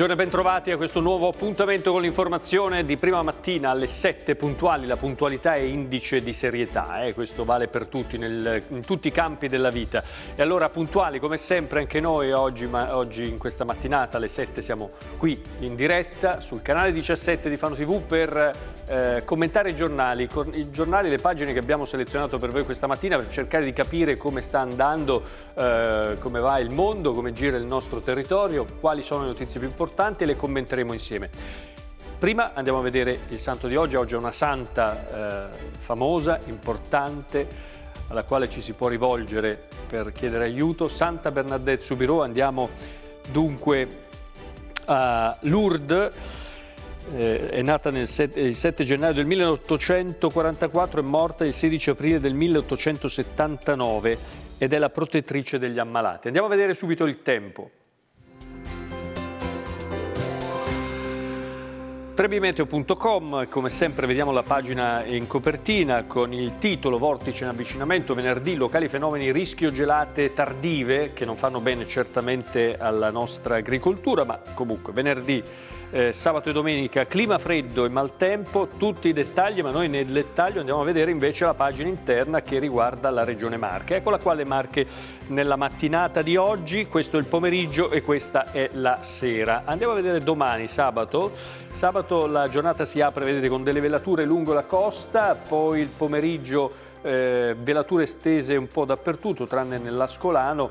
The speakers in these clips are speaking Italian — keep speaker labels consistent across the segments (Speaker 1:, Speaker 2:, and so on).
Speaker 1: Buongiorno e bentrovati a questo nuovo appuntamento con l'informazione di prima mattina alle 7 puntuali. La puntualità è indice di serietà, eh? questo vale per tutti, nel, in tutti i campi della vita. E allora puntuali come sempre anche noi oggi, ma, oggi in questa mattinata alle 7 siamo qui in diretta sul canale 17 di Fano TV per eh, commentare i giornali, i giornali, le pagine che abbiamo selezionato per voi questa mattina per cercare di capire come sta andando, eh, come va il mondo, come gira il nostro territorio, quali sono le notizie più importanti importanti e le commenteremo insieme. Prima andiamo a vedere il santo di oggi, oggi è una santa eh, famosa, importante, alla quale ci si può rivolgere per chiedere aiuto, Santa Bernadette Subirò, andiamo dunque a Lourdes, eh, è nata set, il 7 gennaio del 1844 e morta il 16 aprile del 1879 ed è la protettrice degli ammalati. Andiamo a vedere subito il tempo. Trebimeteo.com, come sempre vediamo la pagina in copertina con il titolo Vortice in avvicinamento, venerdì locali fenomeni rischio gelate tardive che non fanno bene certamente alla nostra agricoltura, ma comunque venerdì, eh, sabato e domenica clima freddo e maltempo, tutti i dettagli, ma noi nel dettaglio andiamo a vedere invece la pagina interna che riguarda la regione Marche. Ecco la quale Marche nella mattinata di oggi, questo è il pomeriggio e questa è la sera. Andiamo a vedere domani sabato Sabato la giornata si apre, vedete, con delle velature lungo la costa, poi il pomeriggio eh, velature stese un po' dappertutto, tranne nell'Ascolano,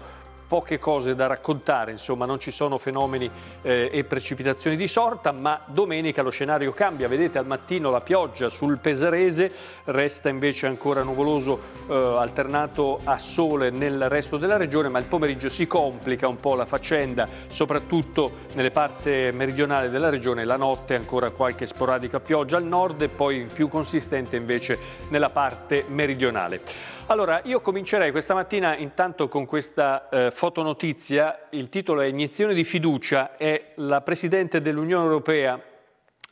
Speaker 1: poche cose da raccontare, insomma non ci sono fenomeni eh, e precipitazioni di sorta, ma domenica lo scenario cambia, vedete al mattino la pioggia sul Pesarese, resta invece ancora nuvoloso eh, alternato a sole nel resto della regione, ma il pomeriggio si complica un po' la faccenda, soprattutto nelle parti meridionali della regione, la notte ancora qualche sporadica pioggia al nord e poi più consistente invece nella parte meridionale. Allora, io comincerei questa mattina intanto con questa eh, fotonotizia, il titolo è Iniezione di fiducia, è la Presidente dell'Unione Europea,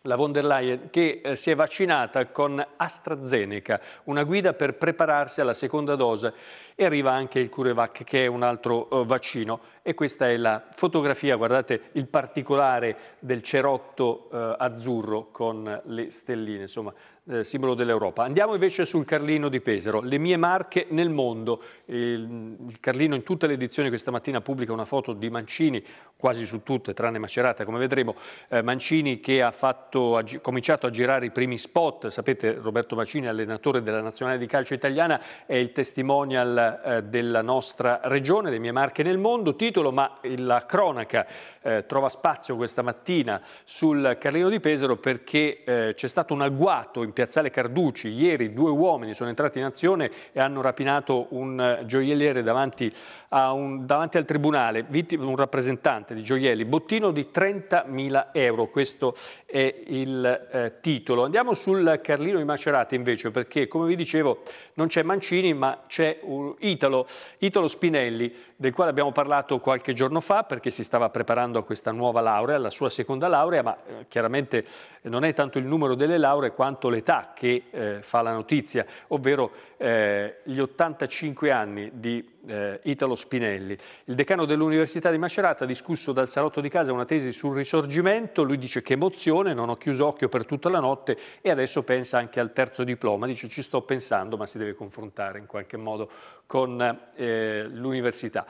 Speaker 1: la von der Leyen, che eh, si è vaccinata con AstraZeneca, una guida per prepararsi alla seconda dose e arriva anche il Curevac che è un altro eh, vaccino e questa è la fotografia, guardate il particolare del cerotto eh, azzurro con le stelline, insomma eh, simbolo dell'Europa. Andiamo invece sul Carlino di Pesaro, le mie marche nel mondo. Il, il Carlino in tutte le edizioni questa mattina pubblica una foto di Mancini, quasi su tutte, tranne Macerata come vedremo, eh, Mancini che ha, fatto, ha cominciato a girare i primi spot, sapete Roberto Mancini allenatore della nazionale di calcio italiana è il testimonial eh, della nostra regione, le mie marche nel mondo, titolo, ma la cronaca eh, trova spazio questa mattina sul Carlino di Pesaro perché eh, c'è stato un agguato in Piazzale Carducci, ieri due uomini sono entrati in azione e hanno rapinato un eh, gioielliere davanti un, davanti al tribunale vittima, un rappresentante di gioielli, bottino di 30.000 euro, questo è il eh, titolo. Andiamo sul Carlino di Macerata invece perché come vi dicevo non c'è Mancini ma c'è Italo, Italo Spinelli del quale abbiamo parlato qualche giorno fa perché si stava preparando a questa nuova laurea, la sua seconda laurea, ma eh, chiaramente non è tanto il numero delle lauree quanto l'età che eh, fa la notizia, ovvero eh, gli 85 anni di eh, Italo Spinelli. Il decano dell'Università di Macerata ha discusso dal salotto di casa una tesi sul risorgimento, lui dice che emozione, non ho chiuso occhio per tutta la notte e adesso pensa anche al terzo diploma, dice ci sto pensando ma si deve confrontare in qualche modo con eh, l'università.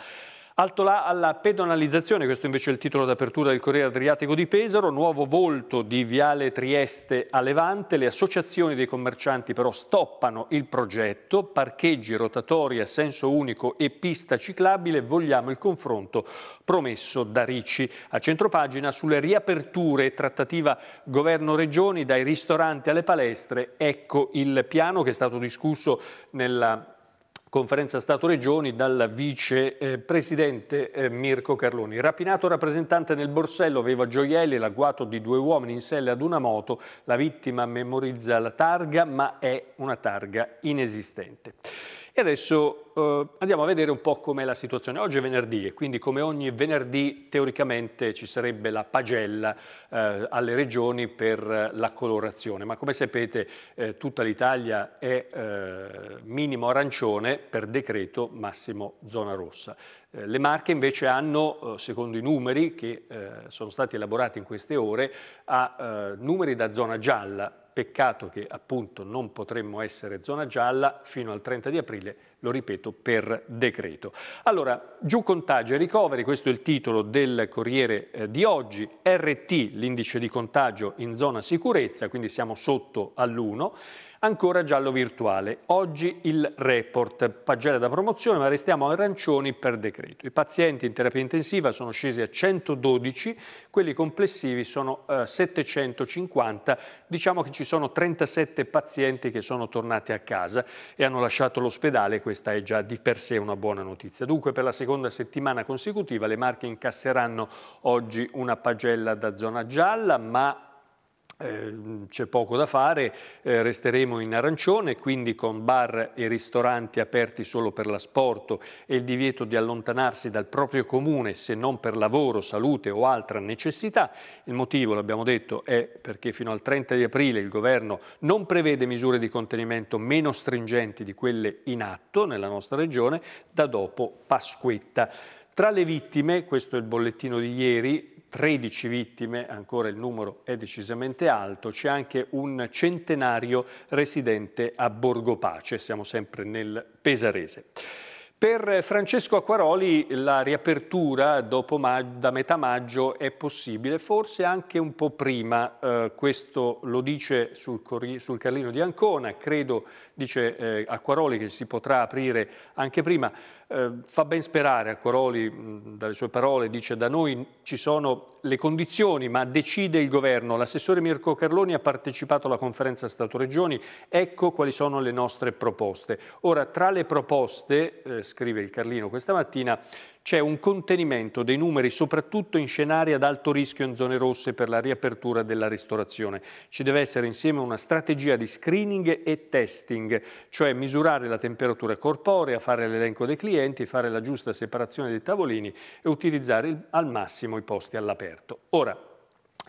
Speaker 1: Alto là alla pedonalizzazione, questo invece è il titolo d'apertura del Corriere Adriatico di Pesaro, nuovo volto di Viale Trieste a Levante, le associazioni dei commercianti però stoppano il progetto, parcheggi, rotatori a senso unico e pista ciclabile, vogliamo il confronto promesso da Ricci. A centropagina sulle riaperture, e trattativa governo-regioni dai ristoranti alle palestre, ecco il piano che è stato discusso nella conferenza Stato-Regioni dal vicepresidente eh, eh, Mirko Carloni. Rapinato rappresentante nel borsello aveva gioielli, l'agguato di due uomini in selle ad una moto, la vittima memorizza la targa ma è una targa inesistente. E adesso eh, andiamo a vedere un po' com'è la situazione. Oggi è venerdì e quindi come ogni venerdì teoricamente ci sarebbe la pagella eh, alle regioni per la colorazione, ma come sapete eh, tutta l'Italia è eh, minimo arancione per decreto, massimo zona rossa. Eh, le Marche invece hanno, eh, secondo i numeri che sono stati elaborati in queste ore, a numeri da zona gialla, Peccato che appunto non potremmo essere zona gialla fino al 30 di aprile, lo ripeto, per decreto. Allora, giù contagio e ricoveri, questo è il titolo del Corriere eh, di oggi, RT, l'indice di contagio in zona sicurezza, quindi siamo sotto all'1. Ancora giallo virtuale. Oggi il report, pagella da promozione, ma restiamo arancioni per decreto. I pazienti in terapia intensiva sono scesi a 112, quelli complessivi sono eh, 750. Diciamo che ci sono 37 pazienti che sono tornati a casa e hanno lasciato l'ospedale, questa è già di per sé una buona notizia. Dunque per la seconda settimana consecutiva le Marche incasseranno oggi una pagella da zona gialla, ma Ehm, c'è poco da fare, eh, resteremo in arancione, quindi con bar e ristoranti aperti solo per l'asporto e il divieto di allontanarsi dal proprio comune se non per lavoro, salute o altra necessità. Il motivo, l'abbiamo detto, è perché fino al 30 di aprile il governo non prevede misure di contenimento meno stringenti di quelle in atto nella nostra regione da dopo Pasquetta. Tra le vittime, questo è il bollettino di ieri, 13 vittime, ancora il numero è decisamente alto, c'è anche un centenario residente a Borgo Pace, siamo sempre nel Pesarese. Per Francesco Acquaroli la riapertura da metà maggio è possibile, forse anche un po' prima, eh, questo lo dice sul, sul, Carlino di Ancona, credo, dice eh, Acquaroli, che si potrà aprire anche prima. Eh, fa ben sperare a Coroli, mh, dalle sue parole, dice da noi ci sono le condizioni ma decide il governo. L'assessore Mirko Carloni ha partecipato alla conferenza Stato-Regioni, ecco quali sono le nostre proposte. Ora, tra le proposte, eh, scrive il Carlino questa mattina, c'è un contenimento dei numeri, soprattutto in scenari ad alto rischio in zone rosse per la riapertura della ristorazione. Ci deve essere insieme una strategia di screening e testing, cioè misurare la temperatura corporea, fare l'elenco dei clienti, fare la giusta separazione dei tavolini e utilizzare al massimo i posti all'aperto. Ora,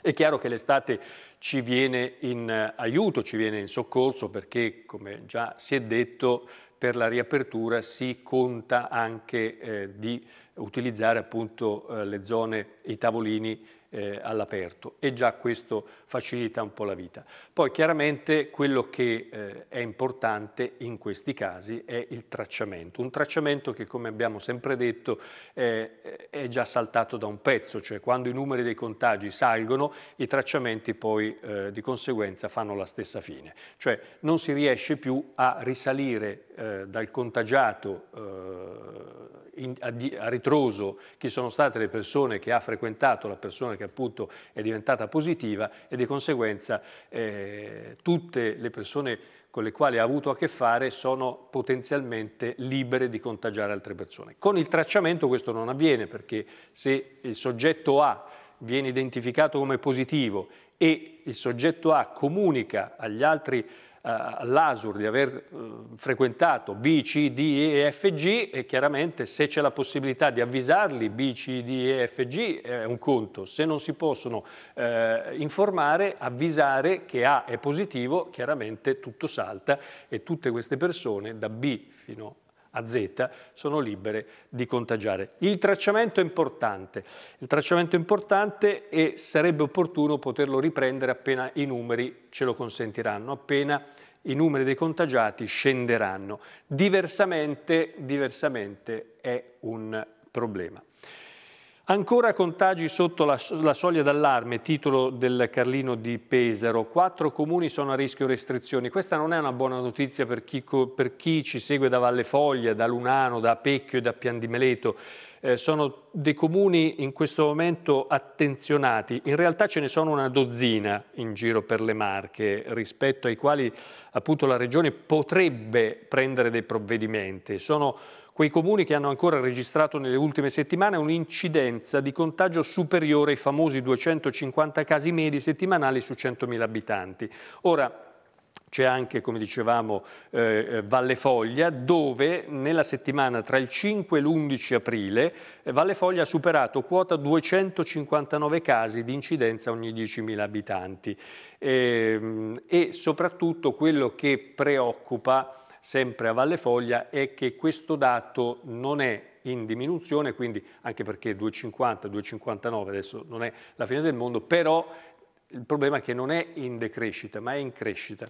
Speaker 1: è chiaro che l'estate ci viene in eh, aiuto, ci viene in soccorso perché, come già si è detto, per la riapertura si conta anche eh, di utilizzare appunto eh, le zone i tavolini eh, all'aperto e già questo facilita un po' la vita. Poi chiaramente quello che eh, è importante in questi casi è il tracciamento, un tracciamento che come abbiamo sempre detto eh, è già saltato da un pezzo, cioè quando i numeri dei contagi salgono i tracciamenti poi eh, di conseguenza fanno la stessa fine, cioè non si riesce più a risalire eh, dal contagiato eh, in, a, a ritroso chi sono state le persone che ha frequentato la persona che appunto è diventata positiva e di conseguenza eh, tutte le persone con le quali ha avuto a che fare sono potenzialmente libere di contagiare altre persone. Con il tracciamento questo non avviene perché se il soggetto A viene identificato come positivo e il soggetto A comunica agli altri all'ASUR eh, di aver eh, frequentato B, C, D, E, F, G e chiaramente se c'è la possibilità di avvisarli B, C, D, E, F, G è un conto, se non si possono eh, informare, avvisare che A è positivo, chiaramente tutto salta e tutte queste persone da B fino a a Z sono libere di contagiare. Il tracciamento è importante, il tracciamento è importante e sarebbe opportuno poterlo riprendere appena i numeri ce lo consentiranno, appena i numeri dei contagiati scenderanno. Diversamente, diversamente è un problema. Ancora contagi sotto la, la soglia d'allarme, titolo del Carlino di Pesaro. Quattro comuni sono a rischio restrizioni. Questa non è una buona notizia per chi, per chi ci segue da Valle Foglia, da Lunano, da Pecchio e da Pian di Meleto. Eh, sono dei comuni in questo momento attenzionati. In realtà ce ne sono una dozzina in giro per le Marche, rispetto ai quali appunto la Regione potrebbe prendere dei provvedimenti. Sono quei comuni che hanno ancora registrato nelle ultime settimane un'incidenza di contagio superiore ai famosi 250 casi medi settimanali su 100.000 abitanti. Ora, c'è anche, come dicevamo, eh, eh, Valle Foglia, dove nella settimana tra il 5 e l'11 aprile eh, Valle Foglia ha superato quota 259 casi di incidenza ogni 10.000 abitanti. E, ehm, e soprattutto quello che preoccupa sempre a Valle Foglia è che questo dato non è in diminuzione, quindi anche perché 2,50, 2,59 adesso non è la fine del mondo, però il problema è che non è in decrescita, ma è in crescita.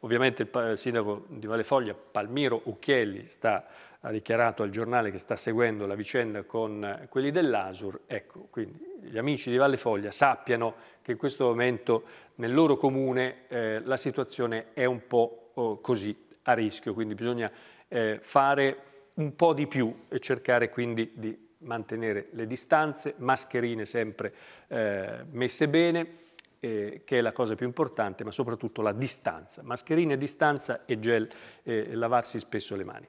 Speaker 1: Ovviamente il sindaco di Valle Foglia, Palmiro Ucchielli, sta, ha dichiarato al giornale che sta seguendo la vicenda con quelli dell'Asur. Ecco, quindi gli amici di Valle Foglia sappiano che in questo momento nel loro comune eh, la situazione è un po' oh, così a rischio, quindi bisogna eh, fare un po' di più e cercare quindi di mantenere le distanze, mascherine sempre eh, messe bene, eh, che è la cosa più importante, ma soprattutto la distanza, mascherine, distanza e gel, eh, lavarsi spesso le mani.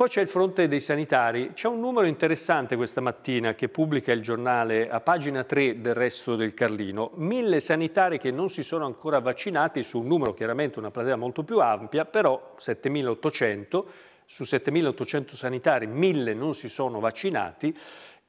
Speaker 1: Poi c'è il fronte dei sanitari. C'è un numero interessante questa mattina che pubblica il giornale a pagina 3 del resto del Carlino. Mille sanitari che non si sono ancora vaccinati su un numero chiaramente una platea molto più ampia, però 7.800. Su 7.800 sanitari mille non si sono vaccinati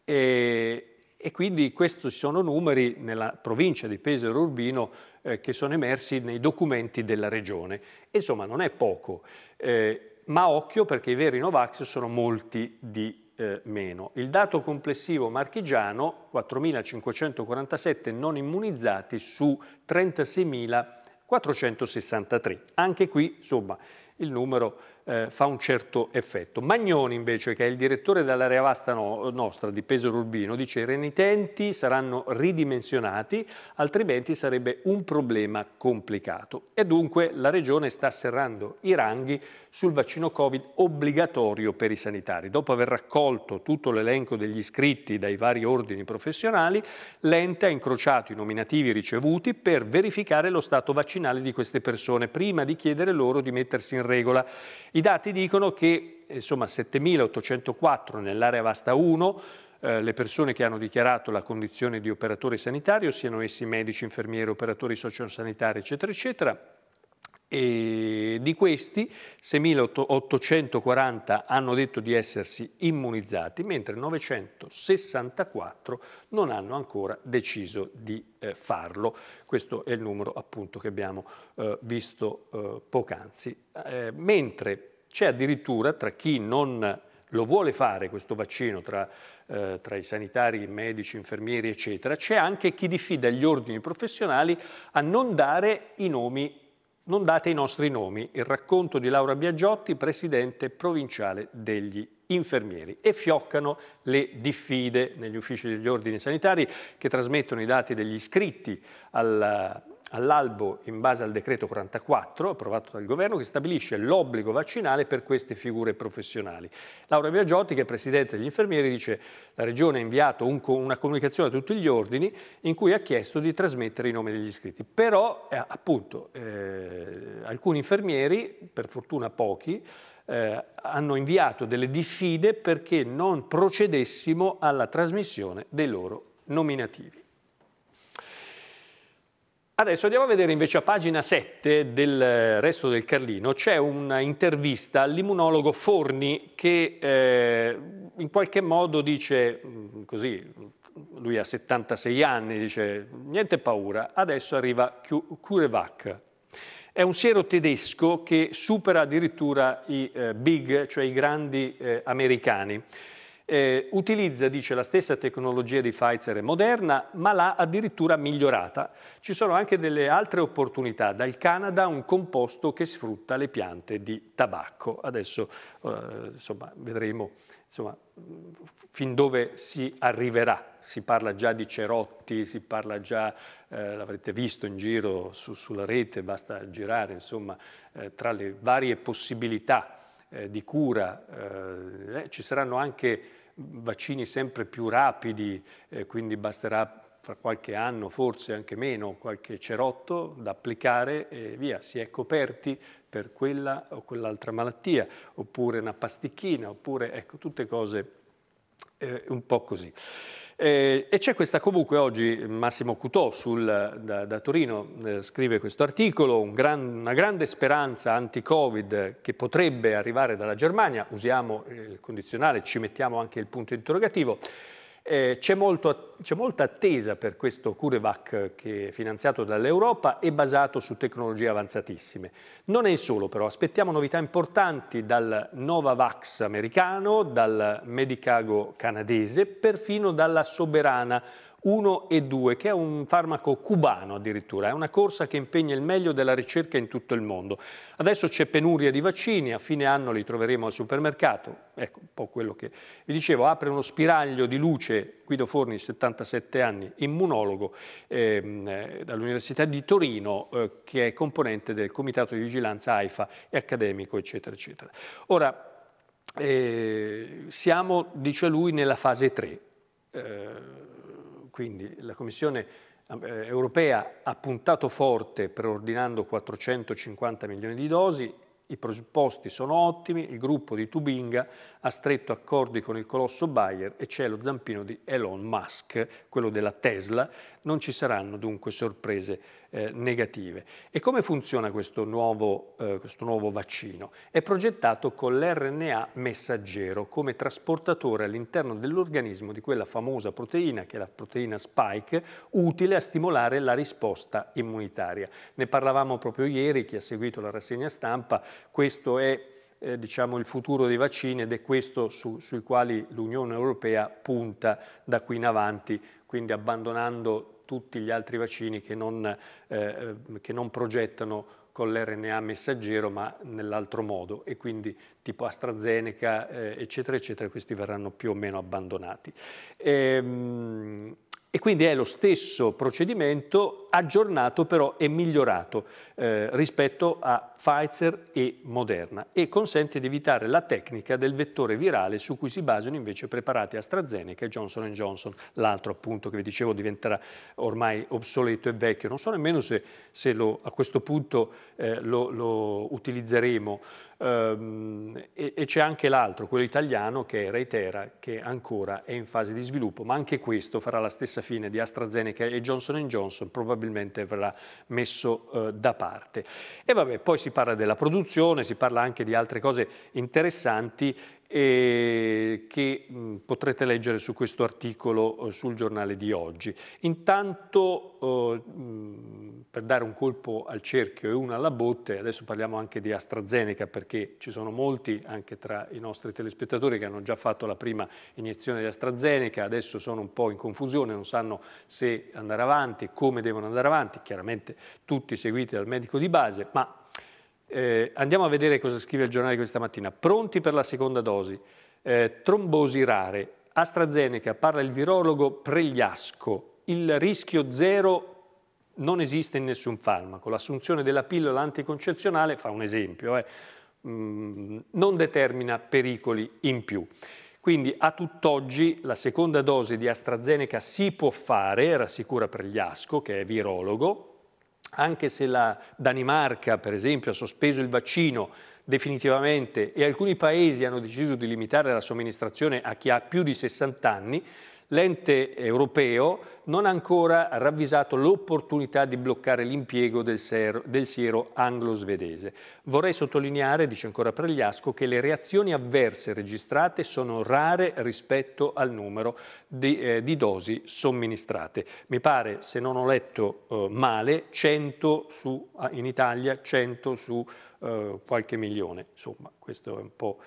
Speaker 1: e, e quindi questi sono numeri nella provincia di Pesaro Urbino eh, che sono emersi nei documenti della regione. Insomma, non è poco. Eh, ma occhio perché i veri Novax sono molti di eh, meno. Il dato complessivo marchigiano, 4.547 non immunizzati su 36.463. Anche qui, insomma, il numero eh, fa un certo effetto. Magnoni invece, che è il direttore dell'area vasta no, nostra di Pesaro Urbino, dice che i renitenti saranno ridimensionati, altrimenti sarebbe un problema complicato. E dunque la Regione sta serrando i ranghi sul vaccino Covid obbligatorio per i sanitari. Dopo aver raccolto tutto l'elenco degli iscritti dai vari ordini professionali, l'ente ha incrociato i nominativi ricevuti per verificare lo stato vaccinale di queste persone, prima di chiedere loro di mettersi in regola i dati dicono che eh, insomma 7.804 nell'area vasta 1, eh, le persone che hanno dichiarato la condizione di operatore sanitario, siano essi medici, infermieri, operatori sociosanitari, eccetera, eccetera, e di questi 6.840 hanno detto di essersi immunizzati, mentre 964 non hanno ancora deciso di eh, farlo. Questo è il numero appunto che abbiamo eh, visto eh, poc'anzi. Eh, mentre c'è addirittura tra chi non lo vuole fare questo vaccino tra, eh, tra, i sanitari, medici, infermieri, eccetera, c'è anche chi diffida gli ordini professionali a non dare i nomi non date i nostri nomi, il racconto di Laura Biagiotti, presidente provinciale degli infermieri. E fioccano le diffide negli uffici degli ordini sanitari che trasmettono i dati degli iscritti al, all'albo in base al decreto 44 approvato dal governo che stabilisce l'obbligo vaccinale per queste figure professionali. Laura Biagiotti, che è presidente degli infermieri, dice che la regione ha inviato un, una comunicazione a tutti gli ordini in cui ha chiesto di trasmettere i nomi degli iscritti. Però, eh, appunto, eh, alcuni infermieri, per fortuna pochi, eh, hanno inviato delle diffide perché non procedessimo alla trasmissione dei loro nominativi. Adesso andiamo a vedere invece a pagina 7 del eh, resto del Carlino, c'è un'intervista all'immunologo Forni che eh, in qualche modo dice, mm, così, lui ha 76 anni, dice niente paura, adesso arriva CureVac. È un siero tedesco che supera addirittura i eh, big, cioè i grandi eh, americani. Eh, utilizza, dice, la stessa tecnologia di Pfizer e Moderna, ma l'ha addirittura migliorata. Ci sono anche delle altre opportunità. Dal Canada un composto che sfrutta le piante di tabacco. Adesso eh, insomma, vedremo insomma, fin dove si arriverà. Si parla già di cerotti, si parla già, eh, l'avrete visto in giro su, sulla rete, basta girare, insomma, eh, tra le varie possibilità eh, di cura, eh, eh, ci saranno anche vaccini sempre più rapidi, eh, quindi basterà fra qualche anno, forse anche meno, qualche cerotto da applicare e via, si è coperti per quella o quell'altra malattia, oppure una pasticchina, oppure ecco, tutte cose eh, un po' così. Eh, e c'è questa comunque oggi, Massimo Cutò sul, da, da, Torino eh, scrive questo articolo, un gran, una grande speranza anti-Covid che potrebbe arrivare dalla Germania, usiamo il condizionale, ci mettiamo anche il punto interrogativo, eh, c'è, molta attesa per questo CureVac che è finanziato dall'Europa e basato su tecnologie avanzatissime. Non è solo però, aspettiamo novità importanti dal Novavax americano, dal Medicago canadese, perfino dalla Soberana 1 e 2, che è un farmaco cubano addirittura, è una corsa che impegna il meglio della ricerca in tutto il mondo. Adesso c'è penuria di vaccini, a fine anno li troveremo al supermercato, ecco un po' quello che vi dicevo, apre uno spiraglio di luce Guido Forni, 77 anni, immunologo ehm, eh, dall'Università di Torino, eh, che è componente del Comitato di Vigilanza AIFA e accademico, eccetera, eccetera. Ora, eh, siamo, dice lui, nella fase 3. Eh, quindi la Commissione eh, europea ha puntato forte preordinando 450 milioni di dosi, i presupposti sono ottimi, il gruppo di Tubinga ha stretto accordi con il colosso Bayer e c'è lo zampino di Elon Musk, quello della Tesla. Non ci saranno dunque sorprese eh, negative. E come funziona questo nuovo, eh, questo nuovo vaccino? È progettato con l'RNA messaggero come trasportatore all'interno dell'organismo di quella famosa proteina, che è la proteina spike, utile a stimolare la risposta immunitaria. Ne parlavamo proprio ieri, chi ha seguito la rassegna stampa, questo è eh, diciamo, il futuro dei vaccini ed è questo su, sui quali l'Unione Europea punta da qui in avanti, quindi abbandonando tutti gli altri vaccini che non, eh, eh che non progettano con l'RNA messaggero ma nell'altro modo e quindi tipo AstraZeneca eh, eccetera eccetera questi verranno più o meno abbandonati. Ehm, e quindi è lo stesso procedimento aggiornato però e migliorato eh, rispetto a Pfizer e Moderna e consente di evitare la tecnica del vettore virale su cui si basano invece preparati AstraZeneca e Johnson Johnson, l'altro appunto che vi dicevo diventerà ormai obsoleto e vecchio. Non so nemmeno se, se lo, a questo punto eh, lo, lo utilizzeremo. Ehm, e, e c'è anche l'altro, quello italiano, che è Reitera, che ancora è in fase di sviluppo, ma anche questo farà la stessa fine di AstraZeneca e Johnson Johnson, probabilmente verrà messo eh, da parte. E vabbè, poi si parla della produzione, si parla anche di altre cose interessanti eh, che mh, potrete leggere su questo articolo eh, sul giornale di oggi. Intanto, eh, mh, per dare un colpo al cerchio e una alla botte, adesso parliamo anche di AstraZeneca perché ci sono molti, anche tra i nostri telespettatori, che hanno già fatto la prima iniezione di AstraZeneca, adesso sono un po' in confusione, non sanno se andare avanti, come devono andare avanti, chiaramente tutti seguiti dal medico di base, ma eh, andiamo a vedere cosa scrive il giornale questa mattina. Pronti per la seconda dose. eh, trombosi rare, AstraZeneca, parla il virologo Pregliasco, il rischio zero non esiste in nessun farmaco, l'assunzione della pillola anticoncezionale, fa un esempio, eh, mm, non determina pericoli in più. Quindi a tutt'oggi la seconda dose di AstraZeneca si può fare, rassicura Pregliasco, che è virologo, anche se la Danimarca, per esempio, ha sospeso il vaccino definitivamente e alcuni paesi hanno deciso di limitare la somministrazione a chi ha più di 60 anni, l'ente europeo non ha ancora ravvisato l'opportunità di bloccare l'impiego del, del, siero anglo-svedese. Vorrei sottolineare, dice ancora Pregliasco, che le reazioni avverse registrate sono rare rispetto al numero di, eh, di dosi somministrate. Mi pare, se non ho letto eh, male, 100 su, in Italia, 100 su eh, qualche milione. Insomma, questa è un po'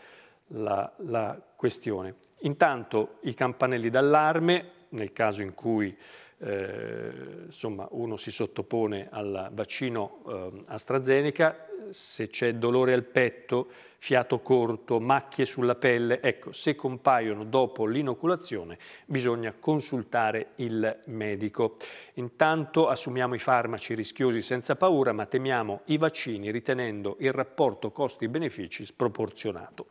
Speaker 1: la, la questione. Intanto i campanelli d'allarme, nel caso in cui eh, insomma, uno si sottopone al vaccino eh, AstraZeneca, se c'è dolore al petto, fiato corto, macchie sulla pelle, ecco, se compaiono dopo l'inoculazione bisogna consultare il medico. Intanto assumiamo i farmaci rischiosi senza paura, ma temiamo i vaccini ritenendo il rapporto costi-benefici sproporzionato.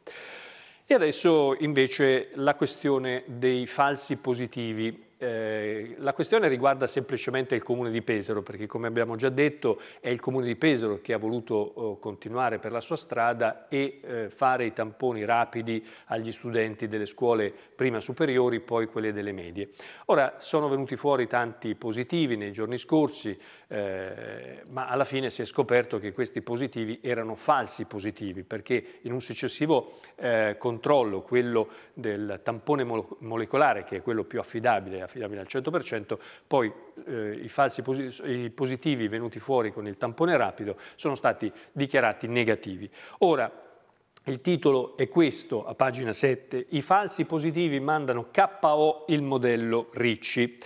Speaker 1: E adesso invece la questione dei falsi positivi. Eh, la questione riguarda semplicemente il Comune di Pesaro, perché come abbiamo già detto è il Comune di Pesaro che ha voluto oh, continuare per la sua strada e eh, fare i tamponi rapidi agli studenti delle scuole prima superiori, poi quelle delle medie. Ora, sono venuti fuori tanti positivi nei giorni scorsi, eh, ma alla fine si è scoperto che questi positivi erano falsi positivi, perché in un successivo eh, controllo, quello del tampone molecolare, che è quello più affidabile a affidabile al 100%, poi eh, i falsi positivi, i positivi venuti fuori con il tampone rapido sono stati dichiarati negativi. Ora, il titolo è questo, a pagina 7, i falsi positivi mandano KO il modello Ricci.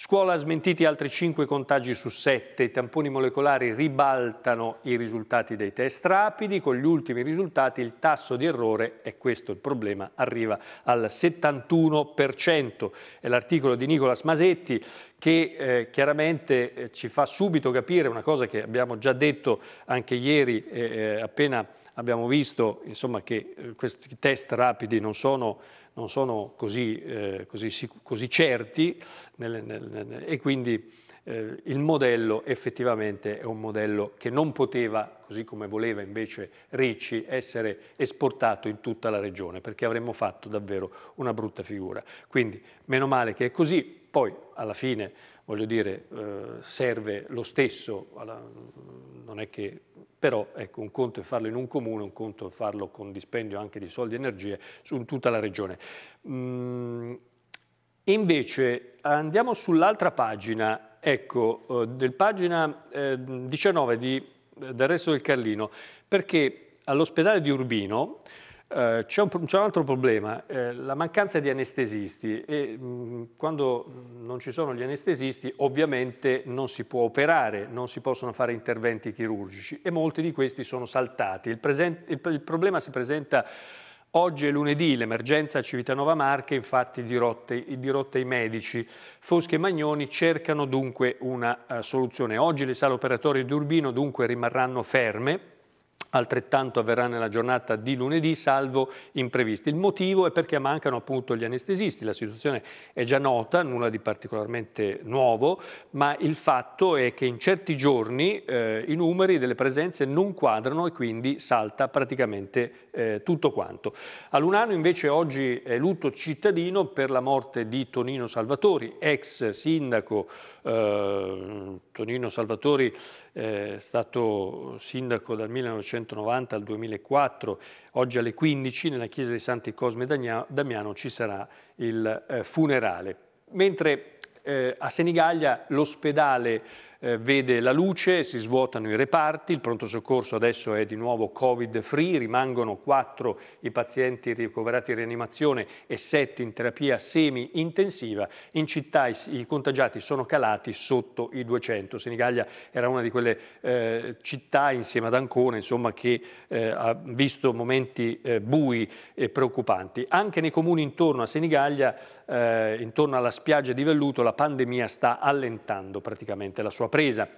Speaker 1: Scuola ha smentiti altri 5 contagi su 7, i tamponi molecolari ribaltano i risultati dei test rapidi, con gli ultimi risultati il tasso di errore, e questo il problema, arriva al 71%. È l'articolo di Nicola Smasetti che eh, chiaramente eh, ci fa subito capire una cosa che abbiamo già detto anche ieri eh, eh appena abbiamo visto insomma, che eh, questi test rapidi non sono non sono così, eh, così, così certi nel, nel, nel, e quindi eh, il modello effettivamente è un modello che non poteva, così come voleva invece Ricci, essere esportato in tutta la regione perché avremmo fatto davvero una brutta figura. Quindi meno male che è così, poi alla fine voglio dire, eh, serve lo stesso, alla, non è che, però ecco, un conto è farlo in un comune, un conto è farlo con dispendio anche di soldi e energie su tutta la regione. Mm, invece andiamo sull'altra pagina, ecco, eh, del pagina eh, 19 di, del resto del Carlino, perché all'ospedale di Urbino eh, c'è, un, un, altro problema, eh, la mancanza di anestesisti e mh, mm, quando mm, non ci sono gli anestesisti ovviamente non si può operare, non si possono fare interventi chirurgici e molti di questi sono saltati. il, present, il, il problema si presenta Oggi è lunedì, l'emergenza a Civitanova Marche, infatti dirotte, dirotte i medici. Foschi e Magnoni cercano dunque una uh, soluzione. Oggi le sale operatorie di Urbino dunque rimarranno ferme Altrettanto avverrà nella giornata di lunedì, salvo imprevisti. Il motivo è perché mancano appunto gli anestesisti. La situazione è già nota, nulla di particolarmente nuovo, ma il fatto è che in certi giorni eh, i numeri delle presenze non quadrano e quindi salta praticamente eh, tutto quanto. A Lunano invece oggi è lutto cittadino per la morte di Tonino Salvatori, ex sindaco eh, Tonino Salvatori eh, è stato sindaco dal 1990 al 2004, oggi alle 15 nella chiesa di Santi Cosme Damiano ci sarà il eh, funerale. Mentre eh, a Senigallia l'ospedale eh, vede la luce, si svuotano i reparti, il pronto soccorso adesso è di nuovo covid free, rimangono 4 i pazienti ricoverati in rianimazione e 7 in terapia semi-intensiva, in città i, i, contagiati sono calati sotto i 200, Senigallia era una di quelle eh, città insieme ad Ancona insomma, che eh, ha visto momenti eh, bui e preoccupanti. Anche nei comuni intorno a Senigallia eh, intorno alla spiaggia di Velluto la pandemia sta allentando praticamente la sua presa.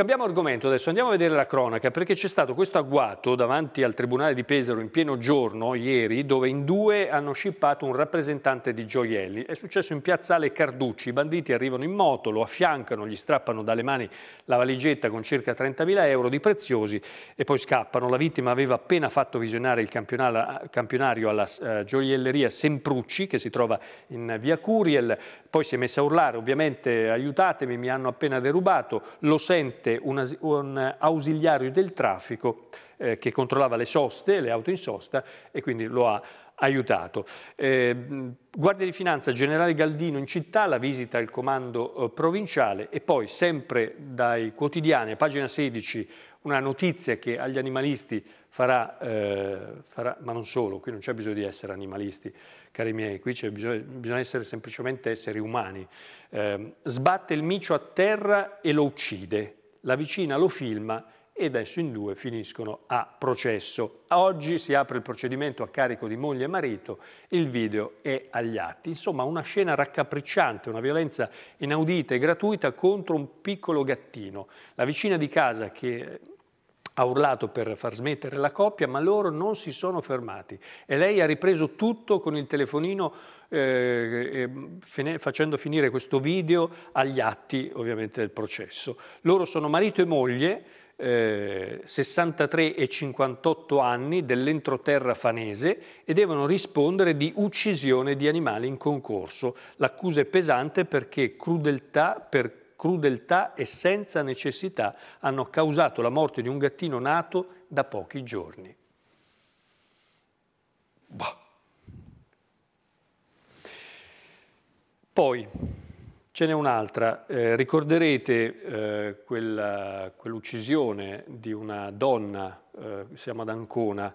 Speaker 1: Cambiamo argomento adesso, andiamo a vedere la cronaca perché c'è stato questo agguato davanti al Tribunale di Pesaro in pieno giorno ieri dove in due hanno scippato un rappresentante di gioielli. È successo in piazzale Carducci, i banditi arrivano in moto, lo affiancano, gli strappano dalle mani la valigetta con circa 30.000 euro di preziosi e poi scappano. La vittima aveva appena fatto visionare il campionario alla eh, gioielleria Semprucci che si trova in via Curiel, poi si è messa a urlare, ovviamente aiutatemi, mi hanno appena derubato, lo sente un, un ausiliario del traffico eh, che controllava le soste, le auto in sosta e quindi lo ha aiutato. Eh, Guardia di Finanza, Generale Galdino in città, la visita al comando eh, provinciale e poi sempre dai quotidiani, a pagina 16, una notizia che agli animalisti farà, eh, farà, ma non solo, qui non c'è bisogno di essere animalisti, cari miei, qui bisogno, bisogna essere semplicemente esseri umani, eh, sbatte il micio a terra e lo uccide, la vicina lo filma e adesso in due finiscono a processo. Oggi si apre il procedimento a carico di moglie e marito, il video è agli atti. Insomma, una scena raccapricciante, una violenza inaudita e gratuita contro un piccolo gattino. La vicina di casa che ha urlato per far smettere la coppia, ma loro non si sono fermati e lei ha ripreso tutto con il telefonino eh, facendo finire questo video agli atti ovviamente del processo. Loro sono marito e moglie, eh, 63 e 58 anni dell'entroterra fanese e devono rispondere di uccisione di animali in concorso. L'accusa è pesante perché crudeltà per crudeltà e senza necessità hanno causato la morte di un gattino nato da pochi giorni. Boh. Poi ce n'è un'altra, eh, ricorderete eh, quella, quell'uccisione di una donna, eh, siamo ad Ancona,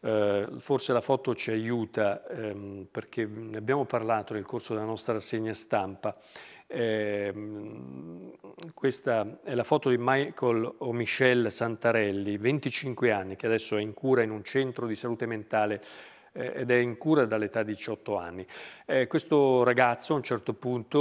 Speaker 1: eh, forse la foto ci aiuta ehm, perché ne abbiamo parlato nel corso della nostra rassegna stampa, Ehm, questa è la foto di Michael o Michelle Santarelli, 25 anni, che adesso è in cura in un centro di salute mentale eh, ed è in cura dall'età di 18 anni. Eh, questo ragazzo a un certo punto,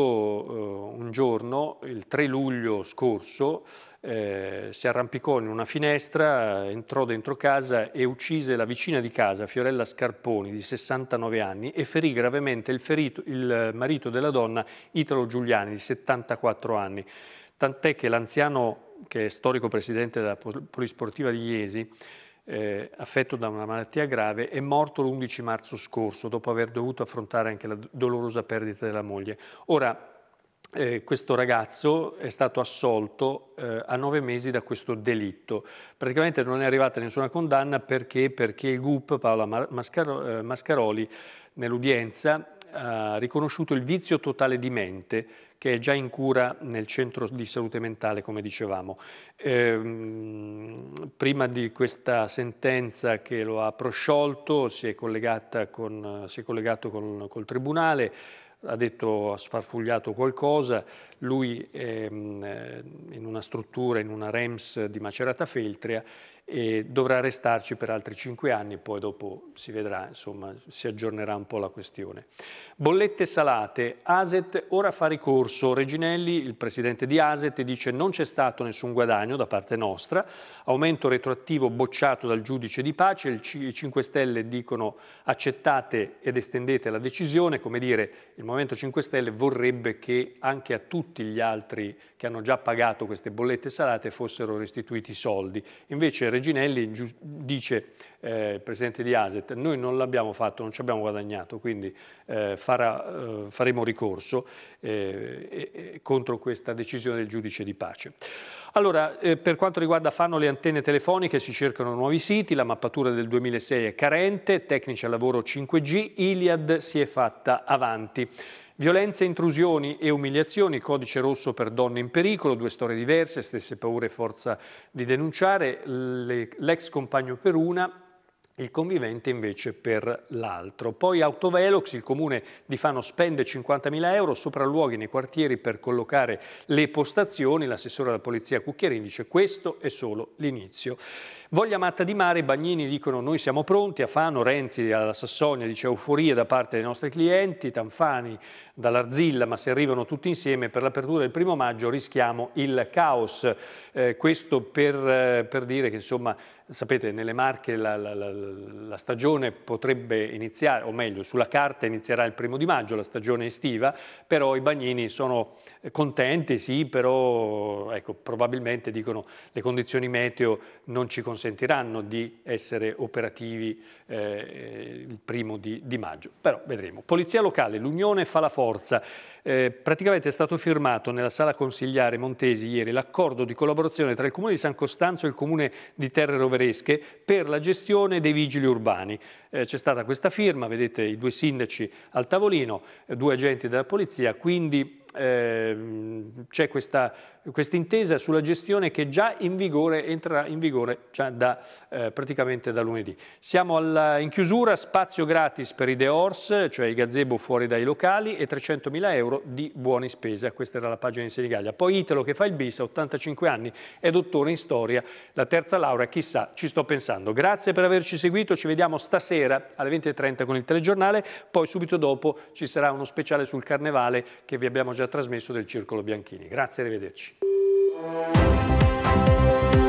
Speaker 1: eh, un giorno, il 3 luglio scorso, eh, si arrampicò in una finestra, entrò dentro casa e uccise la vicina di casa, Fiorella Scarponi, di 69 anni, e ferì gravemente il, ferito, il marito della donna, Italo Giuliani, di 74 anni. Tant'è che l'anziano, che è storico presidente della Polisportiva di Iesi, eh, affetto da una malattia grave, è morto l'11 marzo scorso, dopo aver dovuto affrontare anche la dolorosa perdita della moglie. Ora, eh, questo ragazzo è stato assolto eh, a nove mesi da questo delitto. Praticamente non è arrivata nessuna condanna perché, perché il GUP, Paola Mascaro, eh, Mascaroli, nell'udienza ha riconosciuto il vizio totale di mente che è già in cura nel centro di salute mentale, come dicevamo. Ehm, prima di questa sentenza che lo ha prosciolto si è, con, si è collegato con, col tribunale, ha detto, ha sfarfugliato qualcosa, lui è ehm, in una struttura, in una REMS di Macerata Feltria, e dovrà restarci per altri cinque anni, poi dopo si vedrà, insomma, si aggiornerà un po' la questione. Bollette salate, Aset ora fa ricorso, Reginelli, il presidente di Aset, dice non c'è stato nessun guadagno da parte nostra, aumento retroattivo bocciato dal giudice di pace, i 5 Stelle dicono accettate ed estendete la decisione, come dire, il Movimento 5 Stelle vorrebbe che anche a tutti gli altri che hanno già pagato queste bollette salate fossero restituiti i soldi. Invece Reginelli dice, eh, il presidente di Aset, noi non l'abbiamo fatto, non ci abbiamo guadagnato, quindi eh, farà, eh, faremo ricorso eh, contro questa decisione del giudice di pace. Allora, eh, per quanto riguarda fanno le antenne telefoniche si cercano nuovi siti, la mappatura del 2006 è carente, tecnici al lavoro 5G, Iliad si è fatta avanti. Violenze, intrusioni e umiliazioni, codice rosso per donne in pericolo, due storie diverse, stesse paure e forza di denunciare, l'ex compagno per una il convivente invece per l'altro. Poi Autovelox, il comune di Fano spende 50.000 euro, sopralluoghi nei quartieri per collocare le postazioni, l'assessore della polizia Cucchiarini dice questo è solo l'inizio. Voglia matta di mare, i bagnini dicono noi siamo pronti, a Fano, Renzi dalla Sassonia dice euforia da parte dei nostri clienti, Tanfani dall'Arzilla, ma se arrivano tutti insieme per l'apertura del primo maggio rischiamo il caos. Eh, questo per, eh, per, dire che insomma, sapete, nelle Marche la, la, la, la stagione potrebbe iniziare, o meglio, sulla carta inizierà il primo di maggio, la stagione estiva, però i bagnini sono contenti, sì, però ecco, probabilmente dicono le condizioni meteo non ci consentono consentiranno di essere operativi eh, eh, il primo di, di maggio. Però vedremo. Polizia locale, l'Unione fa la forza. Eh, praticamente è stato firmato nella sala consigliare Montesi ieri l'accordo di collaborazione tra il Comune di San Costanzo e il Comune di Terre Roveresche per la gestione dei vigili urbani. Eh, C'è stata questa firma, vedete i due sindaci al tavolino, eh, due agenti della polizia, quindi eh, c'è questa quest intesa sulla gestione che già in vigore, entrerà in vigore da, eh, praticamente da lunedì. Siamo alla, in chiusura, spazio gratis per i Deors, cioè i gazebo fuori dai locali e 300.000 euro euro di buoni spesa. Questa era la pagina di Senigallia. Poi Italo che fa il bis, 85 anni, è dottore in storia, la terza laurea, chissà, ci sto pensando. Grazie per averci seguito, ci vediamo stasera alle 20.30 con il telegiornale, poi subito dopo ci sarà uno speciale sul Carnevale che vi abbiamo già trasmesso del Circolo Bianchini. Grazie, arrivederci.